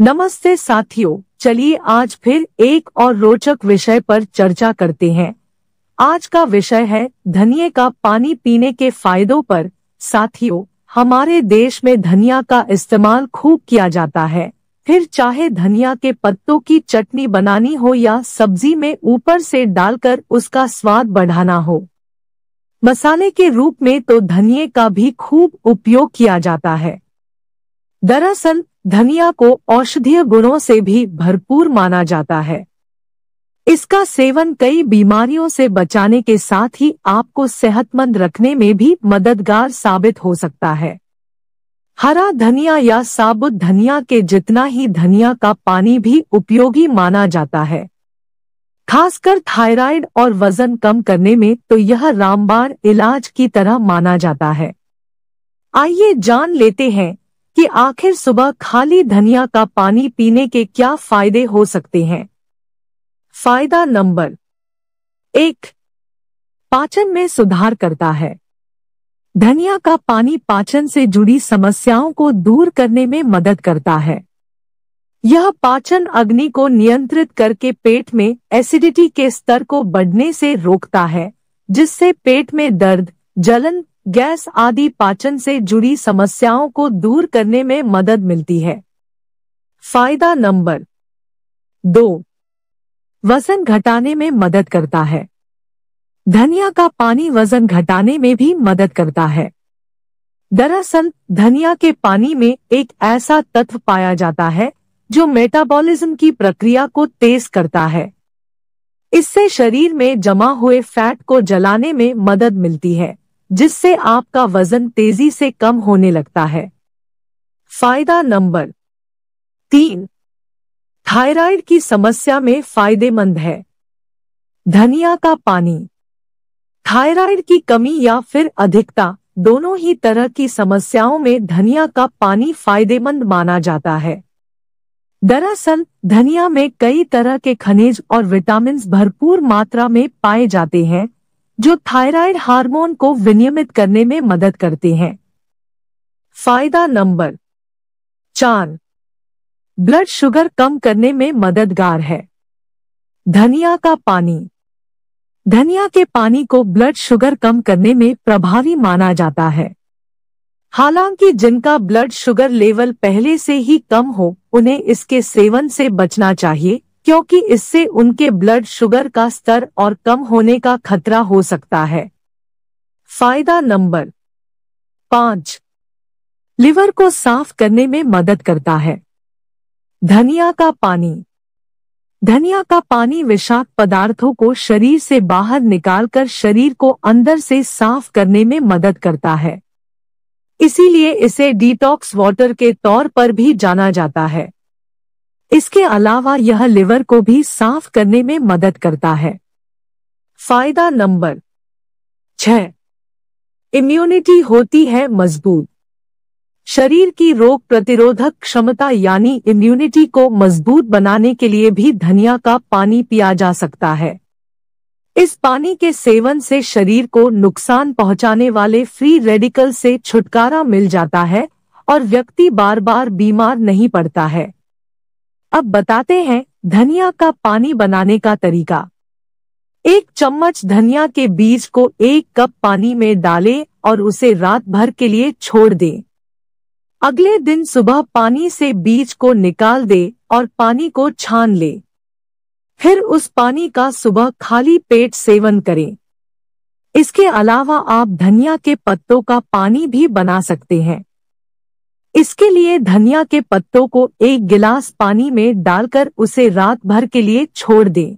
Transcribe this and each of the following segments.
नमस्ते साथियों चलिए आज फिर एक और रोचक विषय पर चर्चा करते हैं आज का विषय है धनिया का पानी पीने के फायदों पर साथियों हमारे देश में धनिया का इस्तेमाल खूब किया जाता है फिर चाहे धनिया के पत्तों की चटनी बनानी हो या सब्जी में ऊपर से डालकर उसका स्वाद बढ़ाना हो मसाले के रूप में तो धनिए का भी खूब उपयोग किया जाता है दरअसल धनिया को औषधीय गुणों से भी भरपूर माना जाता है इसका सेवन कई बीमारियों से बचाने के साथ ही आपको सेहतमंद रखने में भी मददगार साबित हो सकता है हरा धनिया या साबुत धनिया के जितना ही धनिया का पानी भी उपयोगी माना जाता है खासकर थायराइड और वजन कम करने में तो यह रामबाण इलाज की तरह माना जाता है आइए जान लेते हैं कि आखिर सुबह खाली धनिया का पानी पीने के क्या फायदे हो सकते हैं फायदा नंबर एक पाचन में सुधार करता है धनिया का पानी पाचन से जुड़ी समस्याओं को दूर करने में मदद करता है यह पाचन अग्नि को नियंत्रित करके पेट में एसिडिटी के स्तर को बढ़ने से रोकता है जिससे पेट में दर्द जलन गैस आदि पाचन से जुड़ी समस्याओं को दूर करने में मदद मिलती है फायदा नंबर दो वजन घटाने में मदद करता है धनिया का पानी वजन घटाने में भी मदद करता है दरअसल धनिया के पानी में एक ऐसा तत्व पाया जाता है जो मेटाबॉलिज्म की प्रक्रिया को तेज करता है इससे शरीर में जमा हुए फैट को जलाने में मदद मिलती है जिससे आपका वजन तेजी से कम होने लगता है फायदा नंबर तीन थायराइड की समस्या में फायदेमंद है धनिया का पानी थायराइड की कमी या फिर अधिकता दोनों ही तरह की समस्याओं में धनिया का पानी फायदेमंद माना जाता है दरअसल धनिया में कई तरह के खनिज और विटामिन भरपूर मात्रा में पाए जाते हैं जो थायराइड हार्मोन को विनियमित करने में मदद करते हैं फायदा नंबर चार ब्लड शुगर कम करने में मददगार है धनिया का पानी धनिया के पानी को ब्लड शुगर कम करने में प्रभावी माना जाता है हालांकि जिनका ब्लड शुगर लेवल पहले से ही कम हो उन्हें इसके सेवन से बचना चाहिए क्योंकि इससे उनके ब्लड शुगर का स्तर और कम होने का खतरा हो सकता है फायदा नंबर पांच लिवर को साफ करने में मदद करता है धनिया का पानी धनिया का पानी विषाक्त पदार्थों को शरीर से बाहर निकालकर शरीर को अंदर से साफ करने में मदद करता है इसीलिए इसे डिटॉक्स वाटर के तौर पर भी जाना जाता है इसके अलावा यह लिवर को भी साफ करने में मदद करता है फायदा नंबर छह इम्यूनिटी होती है मजबूत शरीर की रोग प्रतिरोधक क्षमता यानी इम्यूनिटी को मजबूत बनाने के लिए भी धनिया का पानी पिया जा सकता है इस पानी के सेवन से शरीर को नुकसान पहुंचाने वाले फ्री रेडिकल से छुटकारा मिल जाता है और व्यक्ति बार बार बीमार नहीं पड़ता है अब बताते हैं धनिया का पानी बनाने का तरीका एक चम्मच धनिया के बीज को एक कप पानी में डालें और उसे रात भर के लिए छोड़ दें। अगले दिन सुबह पानी से बीज को निकाल दे और पानी को छान ले फिर उस पानी का सुबह खाली पेट सेवन करें इसके अलावा आप धनिया के पत्तों का पानी भी बना सकते हैं इसके लिए धनिया के पत्तों को एक गिलास पानी में डालकर उसे रात भर के लिए छोड़ दें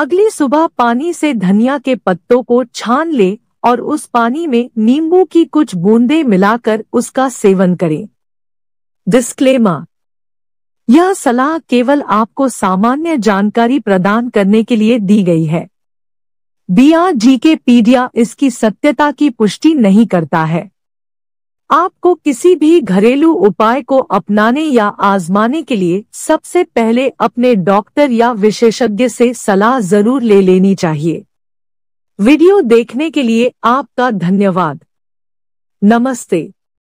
अगली सुबह पानी से धनिया के पत्तों को छान ले और उस पानी में नींबू की कुछ बूंदें मिलाकर उसका सेवन करें डिस्क्लेमा यह सलाह केवल आपको सामान्य जानकारी प्रदान करने के लिए दी गई है आर जी के पीडिया इसकी सत्यता की पुष्टि नहीं करता है आपको किसी भी घरेलू उपाय को अपनाने या आजमाने के लिए सबसे पहले अपने डॉक्टर या विशेषज्ञ से सलाह जरूर ले लेनी चाहिए वीडियो देखने के लिए आपका धन्यवाद नमस्ते